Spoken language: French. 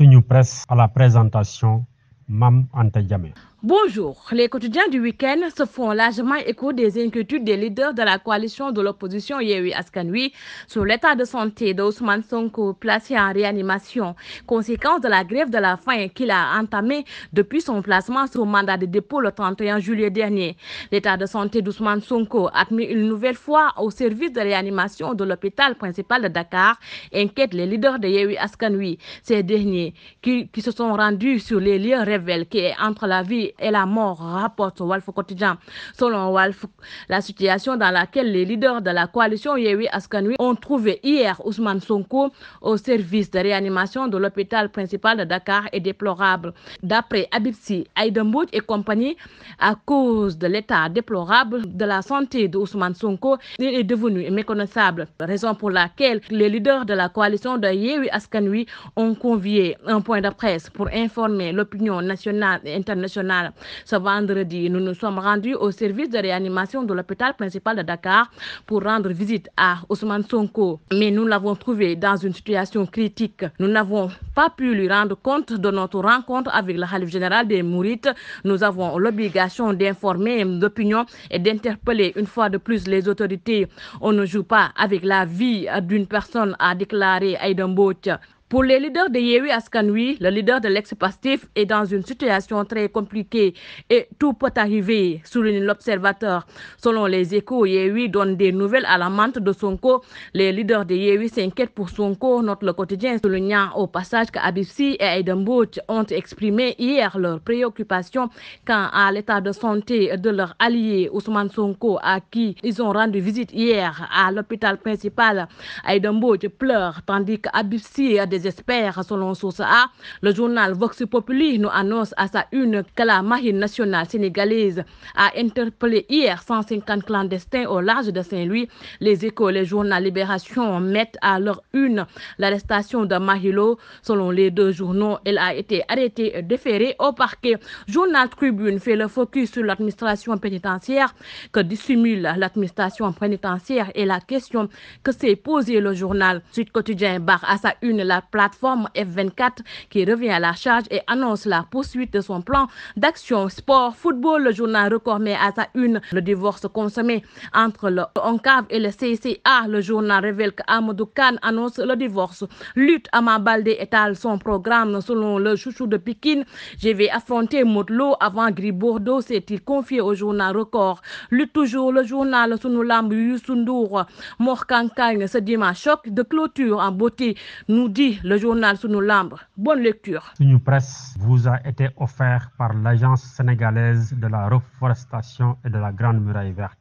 nous presse à la présentation Mam Anta Bonjour. Les quotidiens du week-end se font largement écho des inquiétudes des leaders de la coalition de l'opposition Yehui Askanui sur l'état de santé d'Ousmane Sonko placé en réanimation, conséquence de la grève de la faim qu'il a entamée depuis son placement sous mandat de dépôt le 31 juillet dernier. L'état de santé d'Ousmane Sonko, admis une nouvelle fois au service de réanimation de l'hôpital principal de Dakar, inquiète les leaders de Yehui Askanui. Ces derniers qui, se sont rendus sur les lieux révèlent qu'il est entre la vie et la mort, rapporte Wolf Quotidien. Selon Wolf, la situation dans laquelle les leaders de la coalition Yewi Askanui ont trouvé hier Ousmane Sonko au service de réanimation de l'hôpital principal de Dakar est déplorable. D'après Abipsi, Aydembout et compagnie, à cause de l'état déplorable de la santé de Ousmane Sonko, il est devenu méconnaissable. Raison pour laquelle les leaders de la coalition de Yewi Askanui ont convié un point de presse pour informer l'opinion nationale et internationale ce vendredi, nous nous sommes rendus au service de réanimation de l'hôpital principal de Dakar pour rendre visite à Ousmane Sonko. Mais nous l'avons trouvé dans une situation critique. Nous n'avons pas pu lui rendre compte de notre rencontre avec le Khalif général des Mourites. Nous avons l'obligation d'informer d'opinion et d'interpeller une fois de plus les autorités. On ne joue pas avec la vie d'une personne, a déclaré Aïdan pour les leaders de Yewi Askanui, le leader de l'ex-pastif est dans une situation très compliquée et tout peut arriver, souligne l'observateur. Selon les échos, Yewi donne des nouvelles à la menthe de Sonko. Les leaders de Yewi s'inquiètent pour Sonko, note le quotidien, soulignant au passage que et Aidenbouch ont exprimé hier leurs préoccupations quant à l'état de santé de leur allié Ousmane Sonko, à qui ils ont rendu visite hier à l'hôpital principal. Aidenbouch pleure tandis qu'Abissi a des Espère Selon Source A, le journal Vox Populi nous annonce à sa une que la marine nationale sénégalaise a interpellé hier 150 clandestins au large de Saint-Louis. Les échos, les journaux Libération mettent à leur une l'arrestation de Mahilo. Selon les deux journaux, elle a été arrêtée et déférée au parquet. Journal Tribune fait le focus sur l'administration pénitentiaire que dissimule l'administration pénitentiaire et la question que s'est posée le journal. Sud Quotidien barre à sa une la plateforme F24 qui revient à la charge et annonce la poursuite de son plan d'action sport football. Le journal record met à sa une le divorce consommé entre le et le CCA. Le journal révèle qu'Amadou Khan annonce le divorce. Lutte Ama et étale son programme selon le chouchou de Pékin. Je vais affronter Modlo avant Gris Bordeaux, s'est-il confié au journal record. Lutte toujours le journal Sunulambu Yusundour. Morkankagne ce dimanche choc de clôture en beauté nous dit le journal sous nos Lambe. Bonne lecture. Une Presse vous a été offert par l'Agence sénégalaise de la reforestation et de la Grande Muraille Verte.